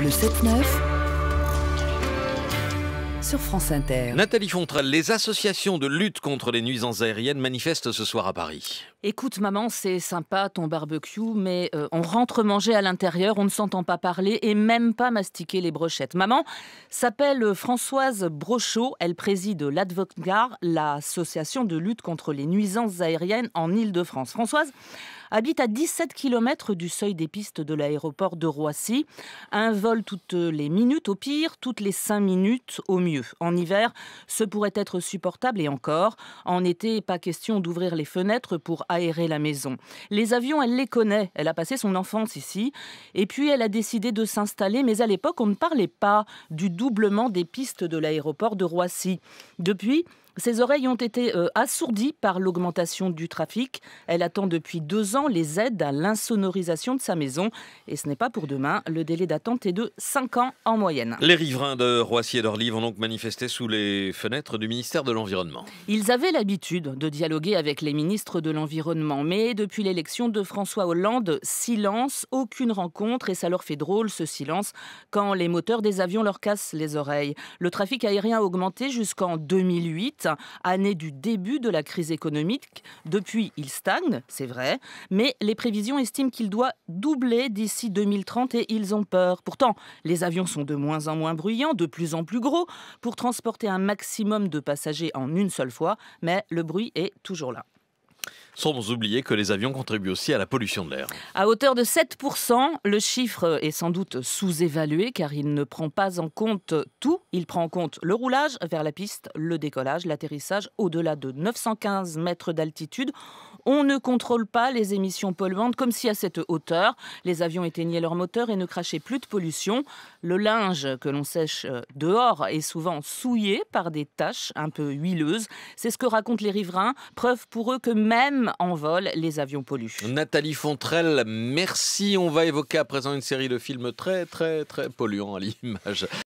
Le 7-9 sur France Inter. Nathalie Fontrelle, les associations de lutte contre les nuisances aériennes manifestent ce soir à Paris. Écoute maman, c'est sympa ton barbecue, mais euh, on rentre manger à l'intérieur, on ne s'entend pas parler et même pas mastiquer les brochettes. Maman s'appelle Françoise Brochot, elle préside l'Advogar, l'association de lutte contre les nuisances aériennes en Ile-de-France. Françoise, habite à 17 km du seuil des pistes de l'aéroport de Roissy. Un vol toutes les minutes au pire, toutes les cinq minutes au mieux. En hiver, ce pourrait être supportable et encore. En été, pas question d'ouvrir les fenêtres pour aérer la maison. Les avions, elle les connaît. Elle a passé son enfance ici. Et puis, elle a décidé de s'installer, mais à l'époque, on ne parlait pas du doublement des pistes de l'aéroport de Roissy. Depuis, ses oreilles ont été euh, assourdies par l'augmentation du trafic. Elle attend depuis deux ans les aides à l'insonorisation de sa maison. Et ce n'est pas pour demain. Le délai d'attente est de cinq ans en moyenne. Les riverains de Roissy et d'Orly vont donc manifester sous les fenêtres du ministère de l'Environnement. Ils avaient l'habitude de dialoguer avec les ministres de l'Environnement. Mais depuis l'élection de François Hollande, silence, aucune rencontre. Et ça leur fait drôle ce silence quand les moteurs des avions leur cassent les oreilles. Le trafic aérien a augmenté jusqu'en 2008 année du début de la crise économique. Depuis, il stagne, c'est vrai, mais les prévisions estiment qu'il doit doubler d'ici 2030 et ils ont peur. Pourtant, les avions sont de moins en moins bruyants, de plus en plus gros, pour transporter un maximum de passagers en une seule fois, mais le bruit est toujours là sans oublier que les avions contribuent aussi à la pollution de l'air. À hauteur de 7%, le chiffre est sans doute sous-évalué car il ne prend pas en compte tout. Il prend en compte le roulage vers la piste, le décollage, l'atterrissage au-delà de 915 mètres d'altitude. On ne contrôle pas les émissions polluantes comme si à cette hauteur, les avions éteignaient leur moteurs et ne crachaient plus de pollution. Le linge que l'on sèche euh, dehors est souvent souillé par des taches un peu huileuses. C'est ce que racontent les riverains, preuve pour eux que même en vol, les avions polluent. Nathalie Fontrelle, merci. On va évoquer à présent une série de films très, très, très polluants à l'image.